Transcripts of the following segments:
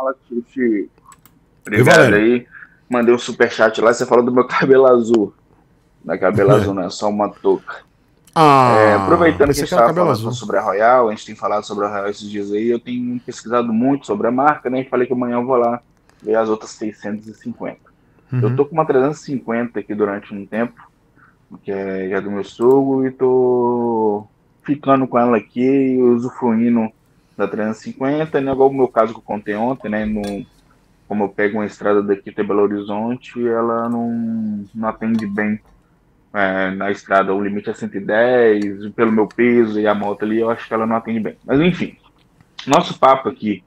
Fala, Obrigado aí. Mandei um superchat lá, você falou do meu cabelo azul. Não é cabelo azul, não, é só uma touca. Ah, é, aproveitando que a gente estava falando azul. sobre a Royal, a gente tem falado sobre a Royal esses dias aí, eu tenho pesquisado muito sobre a marca, né? E falei que amanhã eu vou lá ver as outras 650. Uhum. Eu tô com uma 350 aqui durante um tempo, que é do meu sogro, e tô ficando com ela aqui e usufruindo da 350, né? Igual o meu caso que eu contei ontem, né? No, como eu pego uma estrada daqui até Belo Horizonte, ela não, não atende bem é, na estrada. O limite é 110, pelo meu peso e a moto ali, eu acho que ela não atende bem. Mas enfim, nosso papo aqui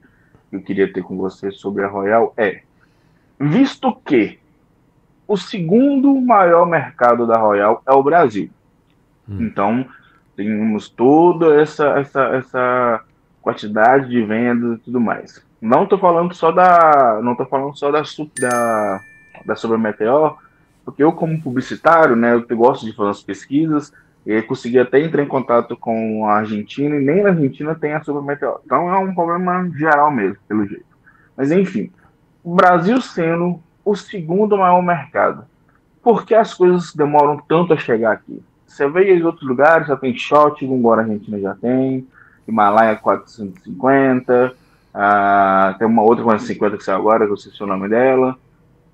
que eu queria ter com você sobre a Royal é: visto que o segundo maior mercado da Royal é o Brasil. Hum. Então, temos toda essa, essa, essa quantidade de vendas e tudo mais. Não tô falando só da, não tô falando só da da, da sobre a Meteor, porque eu como publicitário, né, eu gosto de fazer as pesquisas e consegui até entrar em contato com a Argentina e nem na Argentina tem a sobre Meteor. Então é um problema geral mesmo, pelo jeito. Mas enfim, o Brasil sendo o segundo maior mercado. Por que as coisas demoram tanto a chegar aqui? Você veio em outros lugares, já tem shot, a Argentina já tem, Himalaia 450, ah, tem uma outra 450 que saiu agora, que eu esqueci o nome dela.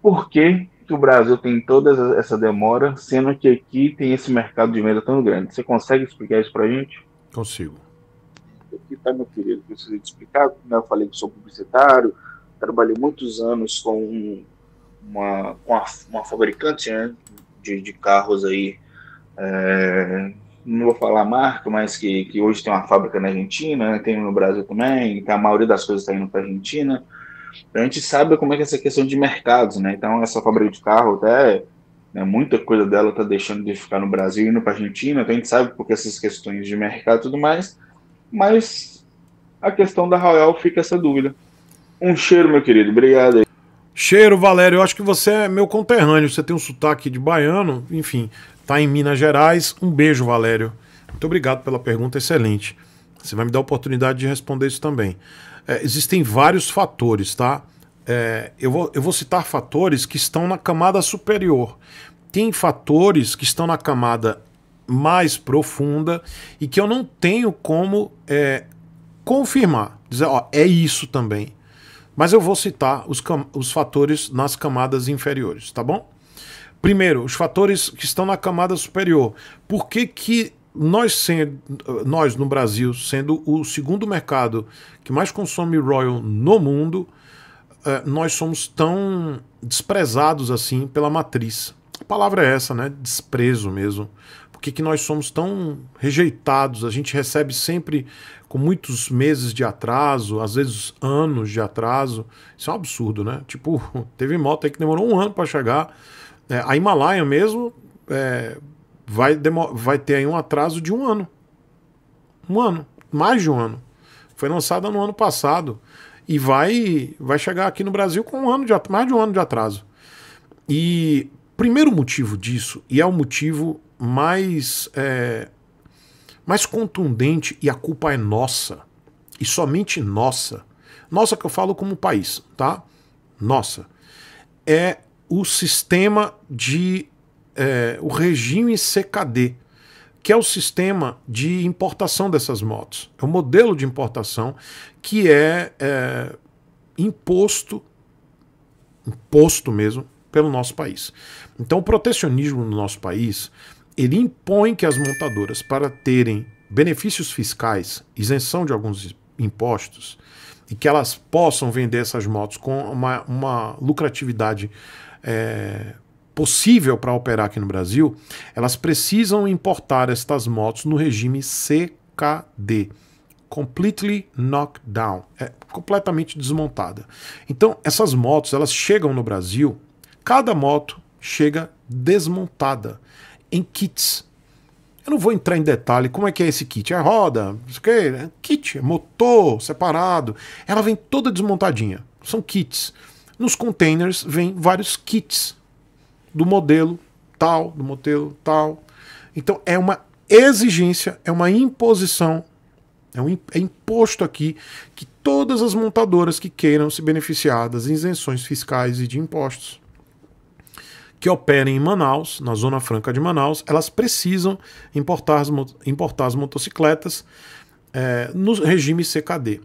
Por que, que o Brasil tem toda essa demora, sendo que aqui tem esse mercado de venda tão grande? Você consegue explicar isso para a gente? Consigo. Aqui está meu querido, precisei te explicar, né, eu falei que sou publicitário, trabalhei muitos anos com uma, com uma, uma fabricante né, de, de carros aí, é, não vou falar marca, mas que, que hoje tem uma fábrica na Argentina, né, tem no Brasil também, então a maioria das coisas está indo para a Argentina. Então a gente sabe como é que é essa questão de mercados, né? Então essa fábrica de carro até né, muita coisa dela está deixando de ficar no Brasil e indo para a Argentina, então a gente sabe porque essas questões de mercado e tudo mais, mas a questão da Royal fica essa dúvida. Um cheiro, meu querido, obrigado aí. Cheiro, Valério, eu acho que você é meu conterrâneo, você tem um sotaque de baiano, enfim está em Minas Gerais. Um beijo, Valério. Muito obrigado pela pergunta, excelente. Você vai me dar a oportunidade de responder isso também. É, existem vários fatores, tá? É, eu, vou, eu vou citar fatores que estão na camada superior. Tem fatores que estão na camada mais profunda e que eu não tenho como é, confirmar. Dizer, ó, é isso também. Mas eu vou citar os, os fatores nas camadas inferiores, tá bom? Primeiro, os fatores que estão na camada superior. Por que, que nós, sendo, nós no Brasil, sendo o segundo mercado que mais consome Royal no mundo, eh, nós somos tão desprezados assim pela matriz? A palavra é essa, né? Desprezo mesmo. Por que, que nós somos tão rejeitados? A gente recebe sempre com muitos meses de atraso, às vezes anos de atraso. Isso é um absurdo, né? Tipo, teve moto aí que demorou um ano para chegar é, a Himalaia mesmo é, vai, vai ter aí um atraso de um ano. Um ano, mais de um ano. Foi lançada no ano passado e vai, vai chegar aqui no Brasil com um ano de, mais de um ano de atraso. E primeiro motivo disso, e é o motivo mais, é, mais contundente, e a culpa é nossa, e somente nossa. Nossa que eu falo como país, tá? Nossa. É o sistema de. É, o regime CKD, que é o sistema de importação dessas motos. É o modelo de importação que é, é imposto, imposto mesmo, pelo nosso país. Então, o protecionismo no nosso país ele impõe que as montadoras, para terem benefícios fiscais, isenção de alguns impostos, e que elas possam vender essas motos com uma, uma lucratividade é, possível para operar aqui no Brasil, elas precisam importar estas motos no regime CKD. Completely knocked down, é completamente desmontada. Então essas motos elas chegam no Brasil, cada moto chega desmontada em kits. Eu não vou entrar em detalhe como é que é esse kit. É roda, isso que é kit, é motor separado. Ela vem toda desmontadinha. São kits. Nos containers vem vários kits do modelo tal, do modelo tal. Então é uma exigência, é uma imposição, é, um, é imposto aqui que todas as montadoras que queiram se beneficiar das isenções fiscais e de impostos que operem em Manaus, na Zona Franca de Manaus, elas precisam importar as, importar as motocicletas é, no regime CKD.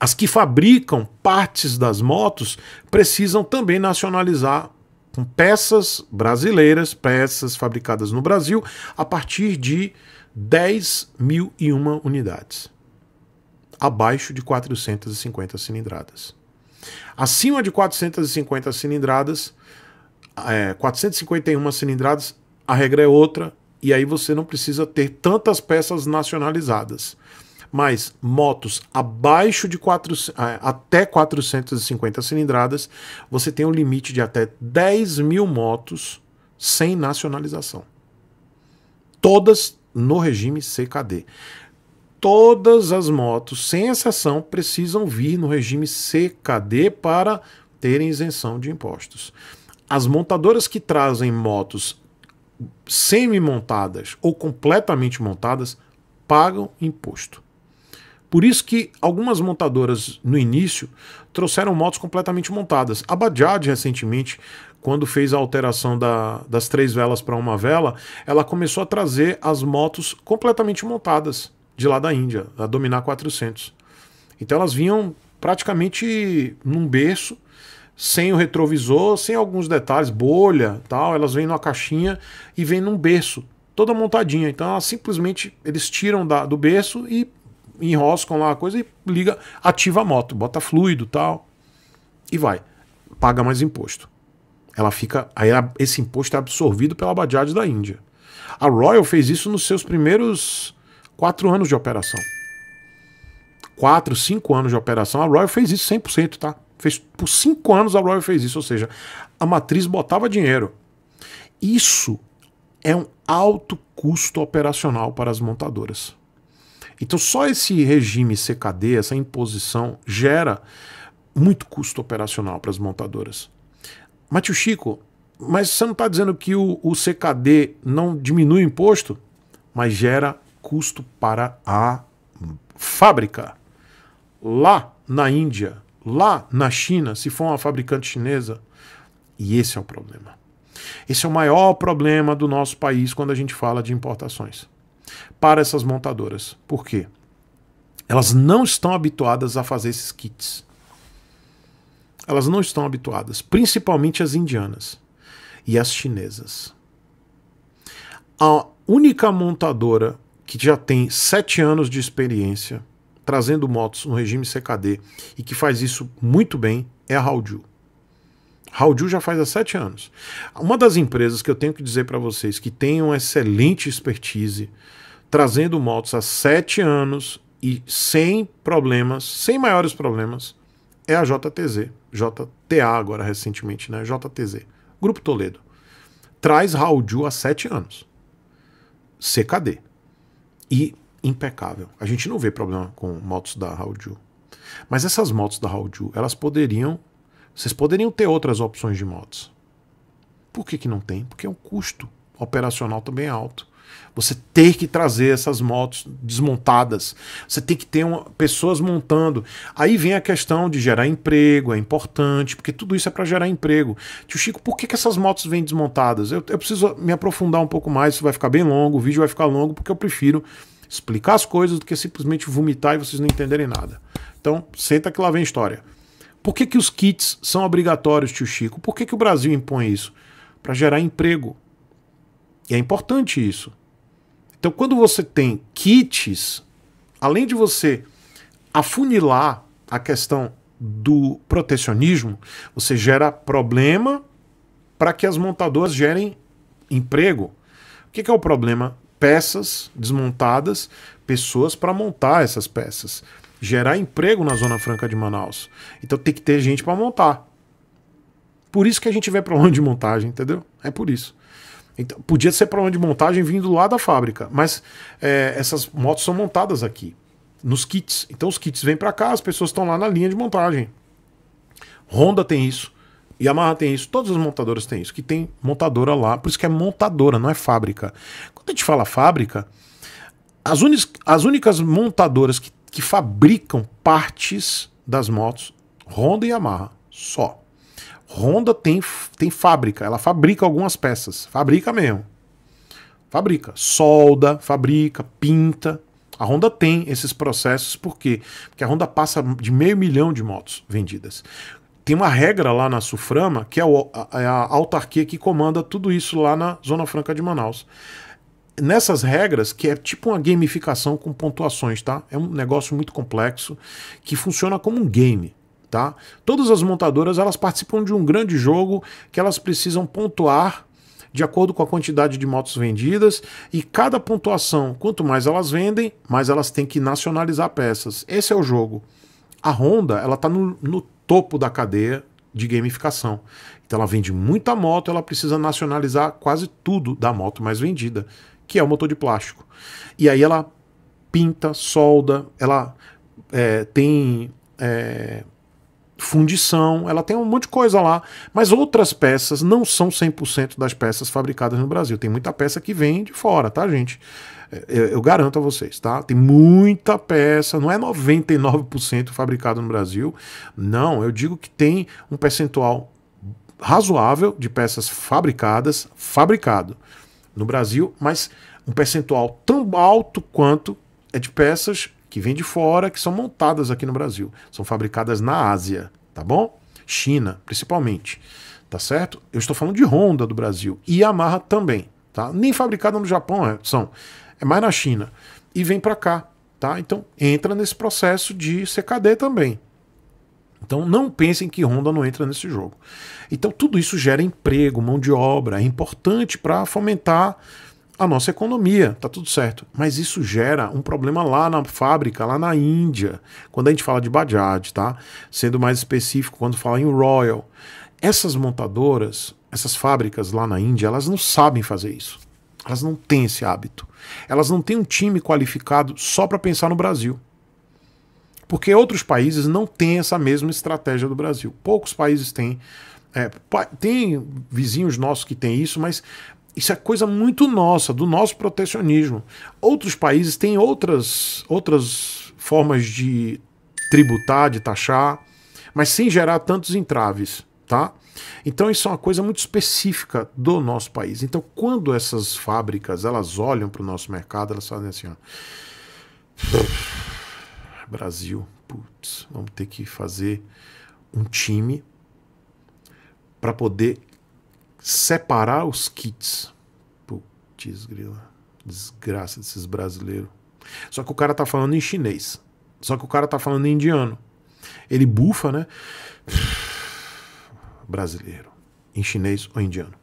As que fabricam partes das motos precisam também nacionalizar com peças brasileiras, peças fabricadas no Brasil, a partir de 10.001 unidades, abaixo de 450 cilindradas. Acima de 450 cilindradas, é, 451 cilindradas, a regra é outra, e aí você não precisa ter tantas peças nacionalizadas mas motos abaixo de 4, é, até 450 cilindradas, você tem um limite de até 10 mil motos sem nacionalização. Todas no regime CKD. Todas as motos, sem exceção, precisam vir no regime CKD para terem isenção de impostos. As montadoras que trazem motos semi-montadas ou completamente montadas pagam imposto. Por isso que algumas montadoras no início trouxeram motos completamente montadas. A Bajaj recentemente, quando fez a alteração da, das três velas para uma vela, ela começou a trazer as motos completamente montadas de lá da Índia, a Dominar 400. Então elas vinham praticamente num berço, sem o retrovisor, sem alguns detalhes, bolha, tal, elas vêm numa caixinha e vêm num berço, toda montadinha. Então elas simplesmente eles tiram da, do berço e enroscam lá a coisa e liga, ativa a moto, bota fluido tal. E vai. Paga mais imposto. Ela fica. Aí esse imposto é absorvido pela Bajaj da Índia. A Royal fez isso nos seus primeiros quatro anos de operação. Quatro, cinco anos de operação, a Royal fez isso 100%, tá? Fez, por cinco anos a Royal fez isso, ou seja, a matriz botava dinheiro. Isso é um alto custo operacional para as montadoras. Então, só esse regime CKD, essa imposição, gera muito custo operacional para as montadoras. Matheus Chico, mas você não está dizendo que o, o CKD não diminui o imposto, mas gera custo para a fábrica. Lá na Índia, lá na China, se for uma fabricante chinesa. E esse é o problema. Esse é o maior problema do nosso país quando a gente fala de importações para essas montadoras. Por quê? Elas não estão habituadas a fazer esses kits. Elas não estão habituadas, principalmente as indianas e as chinesas. A única montadora que já tem sete anos de experiência trazendo motos no regime CKD e que faz isso muito bem é a Haudiu. Howju já faz há sete anos. Uma das empresas que eu tenho que dizer para vocês que tem uma excelente expertise, trazendo motos há sete anos e sem problemas, sem maiores problemas, é a JTZ. JTA agora recentemente, né? JTZ. Grupo Toledo. Traz Howju há sete anos. CKD. E impecável. A gente não vê problema com motos da Howju. Mas essas motos da Howju, elas poderiam vocês poderiam ter outras opções de motos. Por que, que não tem? Porque é um custo operacional também alto. Você tem que trazer essas motos desmontadas. Você tem que ter uma, pessoas montando. Aí vem a questão de gerar emprego, é importante, porque tudo isso é para gerar emprego. Tio Chico, por que, que essas motos vêm desmontadas? Eu, eu preciso me aprofundar um pouco mais, isso vai ficar bem longo, o vídeo vai ficar longo, porque eu prefiro explicar as coisas do que simplesmente vomitar e vocês não entenderem nada. Então, senta que lá vem história. Por que, que os kits são obrigatórios, tio Chico? Por que, que o Brasil impõe isso? Para gerar emprego. E é importante isso. Então, quando você tem kits, além de você afunilar a questão do protecionismo, você gera problema para que as montadoras gerem emprego. O que, que é o problema? Peças desmontadas, pessoas para montar essas peças gerar emprego na Zona Franca de Manaus. Então tem que ter gente para montar. Por isso que a gente vê problema de montagem, entendeu? É por isso. Então, podia ser problema de montagem vindo lá da fábrica, mas é, essas motos são montadas aqui, nos kits. Então os kits vêm para cá, as pessoas estão lá na linha de montagem. Honda tem isso, Yamaha tem isso, todas as montadoras têm isso, que tem montadora lá, por isso que é montadora, não é fábrica. Quando a gente fala fábrica, as, unis, as únicas montadoras que que fabricam partes das motos Honda e Yamaha só. Honda tem, tem fábrica, ela fabrica algumas peças, fabrica mesmo. Fabrica, solda, fabrica, pinta. A Honda tem esses processos por quê? Porque a Honda passa de meio milhão de motos vendidas. Tem uma regra lá na Suframa, que é a, a, é a autarquia que comanda tudo isso lá na Zona Franca de Manaus nessas regras, que é tipo uma gamificação com pontuações, tá? É um negócio muito complexo que funciona como um game. Tá? Todas as montadoras elas participam de um grande jogo que elas precisam pontuar de acordo com a quantidade de motos vendidas e cada pontuação, quanto mais elas vendem, mais elas têm que nacionalizar peças. Esse é o jogo. A Honda ela está no, no topo da cadeia de gamificação. Então ela vende muita moto, ela precisa nacionalizar quase tudo da moto mais vendida que é o motor de plástico. E aí ela pinta, solda, ela é, tem é, fundição, ela tem um monte de coisa lá, mas outras peças não são 100% das peças fabricadas no Brasil. Tem muita peça que vem de fora, tá, gente? É, eu, eu garanto a vocês, tá? Tem muita peça, não é 99% fabricado no Brasil. Não, eu digo que tem um percentual razoável de peças fabricadas, fabricado no Brasil, mas um percentual tão alto quanto é de peças que vêm de fora, que são montadas aqui no Brasil, são fabricadas na Ásia, tá bom? China, principalmente, tá certo? Eu estou falando de Honda do Brasil e Yamaha também, tá? Nem fabricada no Japão é, são, é mais na China e vem para cá, tá? Então entra nesse processo de CKD também, então não pensem que Honda não entra nesse jogo. Então tudo isso gera emprego, mão de obra, é importante para fomentar a nossa economia, tá tudo certo. Mas isso gera um problema lá na fábrica, lá na Índia, quando a gente fala de Bajaj, tá? Sendo mais específico, quando fala em Royal. Essas montadoras, essas fábricas lá na Índia, elas não sabem fazer isso. Elas não têm esse hábito. Elas não têm um time qualificado só para pensar no Brasil. Porque outros países não têm essa mesma estratégia do Brasil. Poucos países têm. É, tem vizinhos nossos que têm isso, mas isso é coisa muito nossa, do nosso protecionismo. Outros países têm outras, outras formas de tributar, de taxar, mas sem gerar tantos entraves, tá? Então isso é uma coisa muito específica do nosso país. Então quando essas fábricas elas olham para o nosso mercado, elas fazem assim, ó. Brasil, putz, vamos ter que fazer um time para poder separar os kits. Putz, grila. Desgraça desses brasileiros. Só que o cara tá falando em chinês. Só que o cara tá falando em indiano. Ele bufa, né? Brasileiro. Em chinês ou indiano.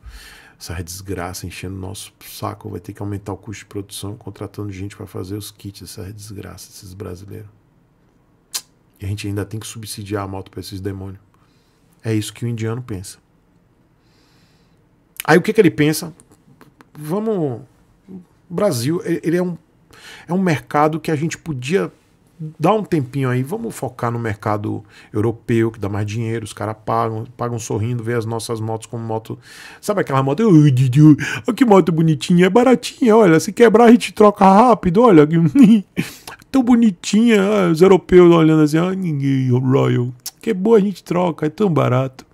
Essa desgraça enchendo o nosso saco. Vai ter que aumentar o custo de produção contratando gente para fazer os kits. Essa desgraça desses brasileiros. E a gente ainda tem que subsidiar a moto para esses demônios. É isso que o indiano pensa. Aí o que, que ele pensa? Vamos. O Brasil, ele é um, é um mercado que a gente podia dá um tempinho aí, vamos focar no mercado europeu, que dá mais dinheiro, os caras pagam, pagam sorrindo, vê as nossas motos como moto. Sabe aquela moto? Oh, que moto bonitinha, é baratinha, olha, se quebrar a gente troca rápido, olha. Tão bonitinha, ah, os europeus olhando assim, ah, ninguém, Royal, que é boa a gente troca, é tão barato.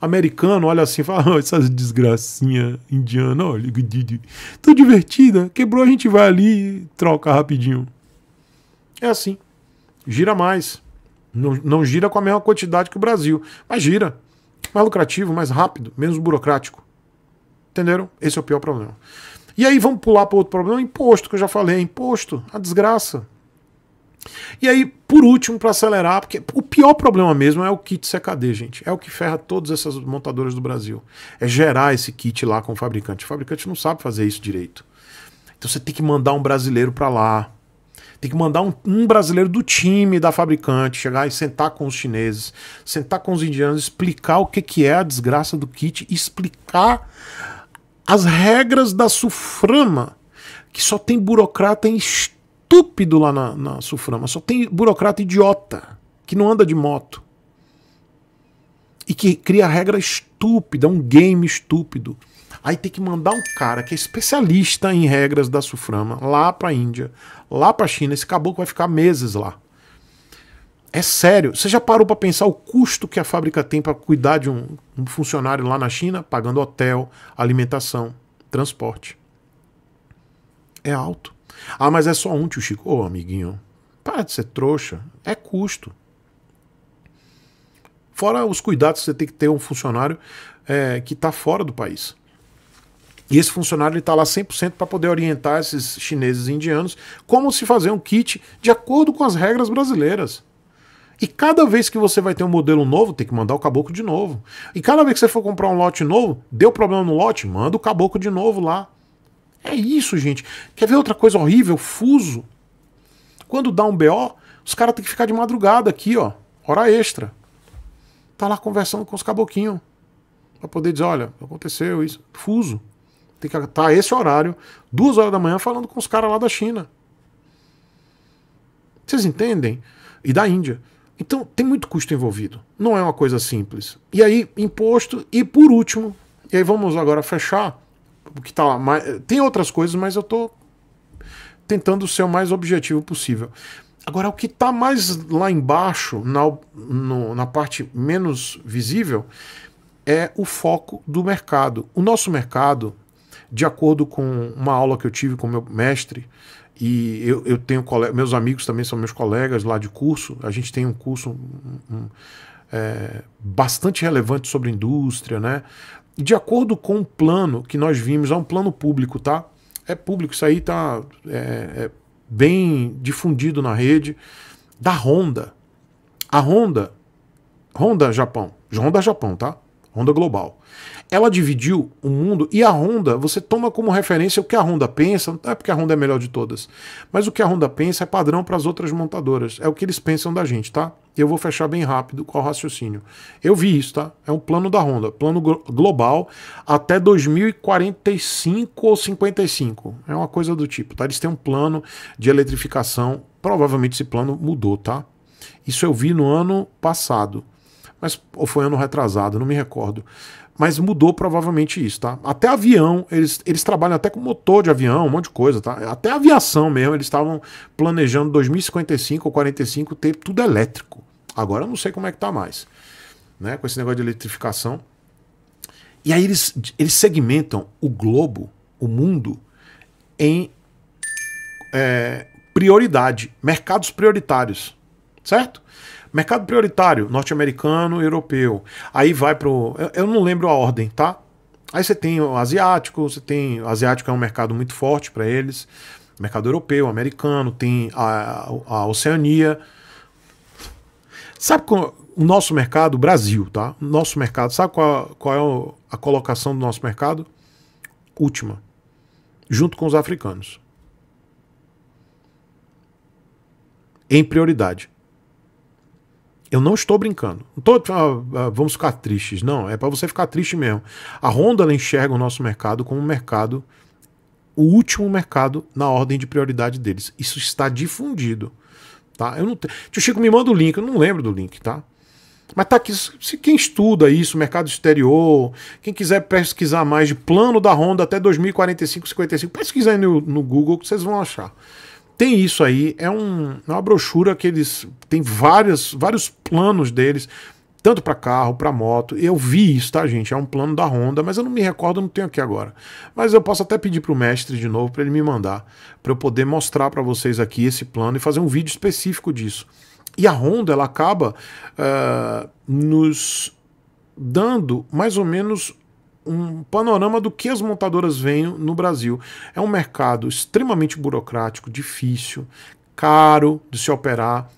Americano olha assim, fala, oh, essas desgracinhas indiana, olha, tão divertida, quebrou a gente vai ali, troca rapidinho. É assim. Gira mais. Não, não gira com a mesma quantidade que o Brasil, mas gira. Mais lucrativo, mais rápido, menos burocrático. Entenderam? Esse é o pior problema. E aí vamos pular para outro problema, imposto, que eu já falei, imposto, a desgraça. E aí, por último, para acelerar, porque o pior problema mesmo é o kit CKD, gente. É o que ferra todas essas montadoras do Brasil. É gerar esse kit lá com o fabricante. O fabricante não sabe fazer isso direito. Então você tem que mandar um brasileiro para lá. Tem que mandar um, um brasileiro do time da fabricante chegar e sentar com os chineses, sentar com os indianos, explicar o que, que é a desgraça do kit, explicar as regras da Suframa, que só tem burocrata estúpido lá na, na Suframa, só tem burocrata idiota, que não anda de moto. E que cria regra estúpida, um game estúpido. Aí tem que mandar um cara que é especialista em regras da Suframa lá para a Índia, lá para a China. Esse caboclo vai ficar meses lá. É sério. Você já parou para pensar o custo que a fábrica tem para cuidar de um, um, funcionário lá na China, pagando hotel, alimentação, transporte? É alto. Ah, mas é só um, tio Chico. Ô, oh, amiguinho, para de ser trouxa. É custo. Fora os cuidados que você tem que ter um funcionário é, que está fora do país. E esse funcionário está lá 100% para poder orientar esses chineses e indianos como se fazer um kit de acordo com as regras brasileiras. E cada vez que você vai ter um modelo novo, tem que mandar o caboclo de novo. E cada vez que você for comprar um lote novo, deu problema no lote, manda o caboclo de novo lá. É isso, gente. Quer ver outra coisa horrível? Fuso. Quando dá um BO, os caras têm que ficar de madrugada aqui, ó. Hora extra. Tá lá conversando com os caboquinhos. Pra poder dizer, olha, aconteceu isso. Fuso tem que estar a esse horário, duas horas da manhã, falando com os caras lá da China. Vocês entendem? E da Índia. Então, tem muito custo envolvido. Não é uma coisa simples. E aí, imposto. E por último, e aí vamos agora fechar. Que tá mais, tem outras coisas, mas eu estou tentando ser o mais objetivo possível. Agora, o que está mais lá embaixo, na, no, na parte menos visível, é o foco do mercado. O nosso mercado de acordo com uma aula que eu tive com meu mestre, e eu, eu tenho meus amigos também são meus colegas lá de curso, a gente tem um curso um, um, é, bastante relevante sobre indústria, né? E de acordo com o plano que nós vimos, é um plano público, tá? É público, isso aí tá é, é bem difundido na rede, da Honda. A Honda, Honda Japão, Honda Japão, tá? Honda Global ela dividiu o mundo e a Honda, você toma como referência o que a Honda pensa, não é porque a Honda é melhor de todas, mas o que a Honda pensa é padrão para as outras montadoras, é o que eles pensam da gente, tá? Eu vou fechar bem rápido com o raciocínio. Eu vi isso, tá? É um plano da Honda, plano global até 2045 ou 55. É uma coisa do tipo, tá? Eles têm um plano de eletrificação, provavelmente esse plano mudou, tá? Isso eu vi no ano passado, mas ou foi ano retrasado, não me recordo mas mudou provavelmente isso, tá? Até avião, eles, eles trabalham até com motor de avião, um monte de coisa, tá? Até aviação mesmo, eles estavam planejando 2055 ou 45 ter tudo elétrico. Agora eu não sei como é que tá mais, né? Com esse negócio de eletrificação. E aí eles, eles segmentam o globo, o mundo, em é, prioridade, mercados prioritários, certo? Mercado prioritário, norte-americano, europeu. Aí vai pro. Eu não lembro a ordem, tá? Aí você tem o asiático, você tem. O asiático é um mercado muito forte para eles. Mercado europeu, americano, tem a, a Oceania. Sabe qual, o nosso mercado, Brasil, tá? nosso mercado, sabe qual, qual é a colocação do nosso mercado? Última. Junto com os africanos. Em prioridade. Eu não estou brincando. Não ah, ah, vamos ficar tristes. Não, é para você ficar triste mesmo. A Honda ela enxerga o nosso mercado como um mercado, o último mercado na ordem de prioridade deles. Isso está difundido. Tá? Eu não te... Tio Chico me manda o link, eu não lembro do link, tá? Mas tá aqui, se quem estuda isso, mercado exterior, quem quiser pesquisar mais de plano da Honda até 2045, 55, pesquisa aí no, no Google que vocês vão achar. Tem isso aí, é, um, uma brochura que eles. Tem várias, vários planos deles, tanto para carro, para moto. Eu vi isso, tá, gente? É um plano da Honda, mas eu não me recordo, não tenho aqui agora. Mas eu posso até pedir para o mestre de novo para ele me mandar, para eu poder mostrar para vocês aqui esse plano e fazer um vídeo específico disso. E a Honda, ela acaba uh, nos dando mais ou menos um panorama do que as montadoras veem no Brasil. É um mercado extremamente burocrático, difícil, caro de se operar,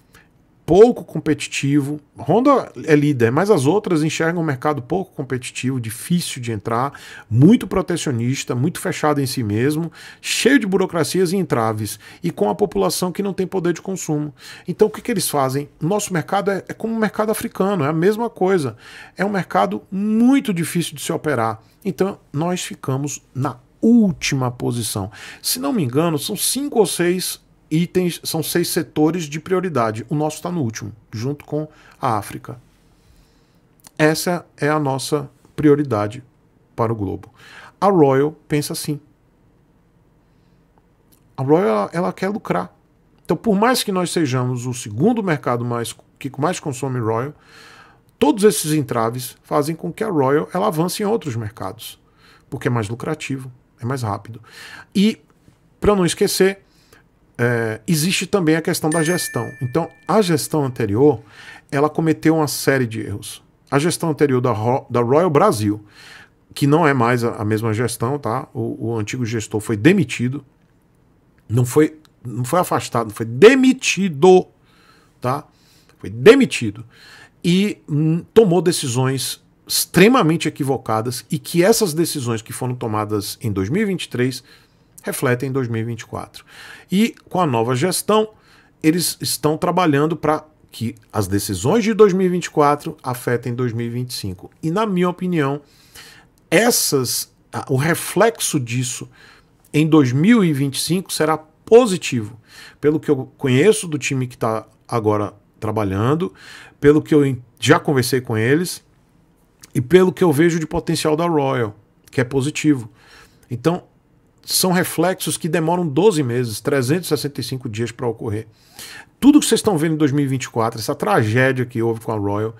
pouco competitivo. Honda é líder, mas as outras enxergam um mercado pouco competitivo, difícil de entrar, muito protecionista, muito fechado em si mesmo, cheio de burocracias e entraves, e com a população que não tem poder de consumo. Então o que, que eles fazem? Nosso mercado é, é como o mercado africano, é a mesma coisa. É um mercado muito difícil de se operar. Então nós ficamos na última posição. Se não me engano, são cinco ou seis itens, são seis setores de prioridade. O nosso está no último, junto com a África. Essa é a nossa prioridade para o globo. A Royal pensa assim. A Royal ela, quer lucrar. Então, por mais que nós sejamos o segundo mercado mais, que mais consome Royal, todos esses entraves fazem com que a Royal ela avance em outros mercados, porque é mais lucrativo, é mais rápido. E para não esquecer, é, existe também a questão da gestão. Então, a gestão anterior, ela cometeu uma série de erros. A gestão anterior da, Ro da Royal Brasil, que não é mais a, a mesma gestão, tá? O, o, antigo gestor foi demitido, não foi, não foi afastado, foi demitido, tá? Foi demitido e hum, tomou decisões extremamente equivocadas e que essas decisões que foram tomadas em 2023 refletem em 2024. E com a nova gestão, eles estão trabalhando para que as decisões de 2024 afetem 2025. E na minha opinião, essas o reflexo disso em 2025 será positivo. Pelo que eu conheço do time que está agora trabalhando, pelo que eu já conversei com eles e pelo que eu vejo de potencial da Royal, que é positivo. Então, são reflexos que demoram 12 meses, 365 dias para ocorrer. Tudo que vocês estão vendo em 2024, essa tragédia que houve com a Royal,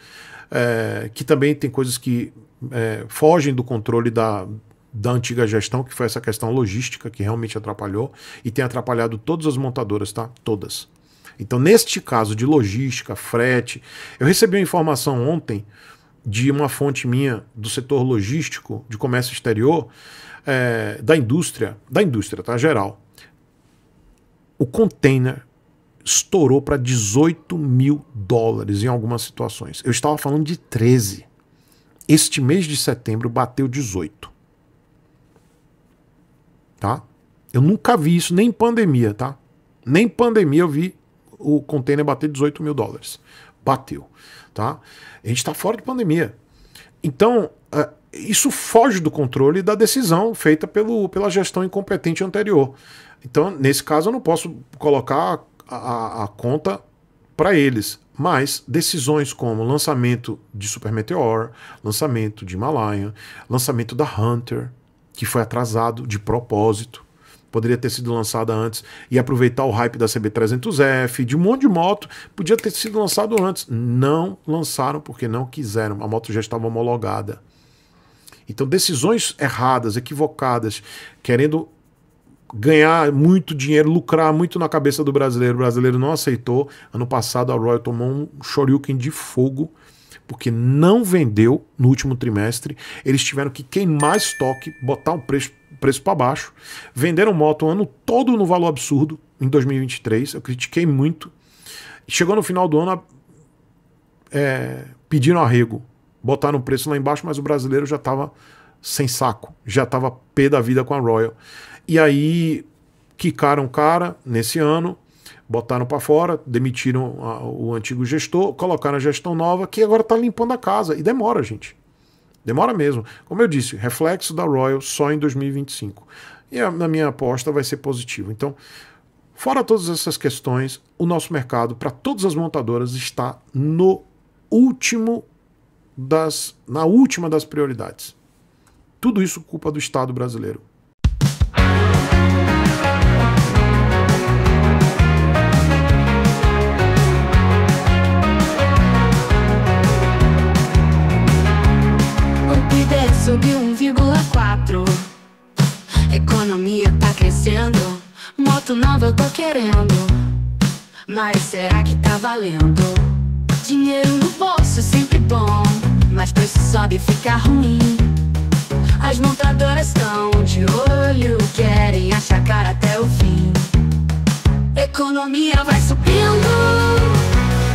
é, que também tem coisas que é, fogem do controle da, da antiga gestão, que foi essa questão logística que realmente atrapalhou e tem atrapalhado todas as montadoras, tá? Todas. Então, neste caso de logística, frete, eu recebi uma informação ontem de uma fonte minha do setor logístico de comércio exterior é, da indústria, da indústria, tá? Geral. O container estourou para 18 mil dólares em algumas situações. Eu estava falando de 13. Este mês de setembro bateu 18. Tá? Eu nunca vi isso, nem pandemia, tá? Nem pandemia eu vi o container bater 18 mil dólares. Bateu, tá? A gente está fora de pandemia. Então, é, isso foge do controle da decisão feita pelo, pela gestão incompetente anterior. Então, nesse caso, eu não posso colocar a, a, a conta para eles. Mas decisões como lançamento de Super Meteor, lançamento de Himalaia, lançamento da Hunter, que foi atrasado de propósito, poderia ter sido lançada antes e aproveitar o hype da CB300F, de um monte de moto, podia ter sido lançado antes. Não lançaram porque não quiseram, a moto já estava homologada. Então, decisões erradas, equivocadas, querendo ganhar muito dinheiro, lucrar muito na cabeça do brasileiro. O brasileiro não aceitou. Ano passado, a Royal tomou um shoryuken de fogo porque não vendeu no último trimestre. Eles tiveram que queimar estoque, botar o um preço, preço para baixo. Venderam moto o ano todo no valor absurdo em 2023. Eu critiquei muito. Chegou no final do ano, é, pediram arrego botaram o preço lá embaixo, mas o brasileiro já estava sem saco, já estava pé da vida com a Royal. E aí quicaram o cara nesse ano, botaram para fora, demitiram a, o antigo gestor, colocaram a gestão nova, que agora está limpando a casa. E demora, gente. Demora mesmo. Como eu disse, reflexo da Royal só em 2025. E na minha aposta vai ser positivo. Então, fora todas essas questões, o nosso mercado para todas as montadoras está no último das, na última das prioridades. Tudo isso culpa do Estado brasileiro. O PIB subiu 1,4. Economia tá crescendo. Moto nova eu tô querendo. Mas será que tá valendo? Dinheiro no bolso é sempre bom mas preço sobe e fica ruim. As montadoras estão de olho, querem achacar até o fim. Economia vai subindo,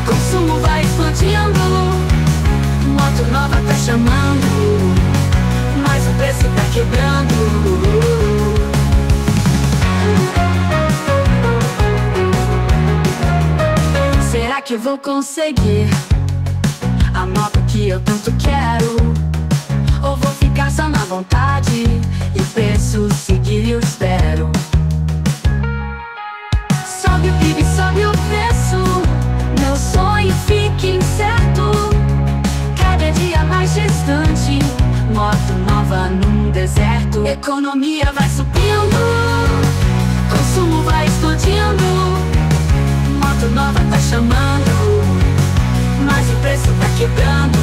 consumo vai expandindo. Moto nova tá chamando, mas o preço tá quebrando. Será que vou conseguir? quero Ou vou ficar só na vontade E o preço seguir eu espero Sobe o PIB, sobe o preço Meu sonho fica incerto Cada dia mais distante Moto nova num deserto Economia vai subindo Consumo vai explodindo Moto nova tá chamando Mas o preço tá quebrando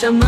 什么？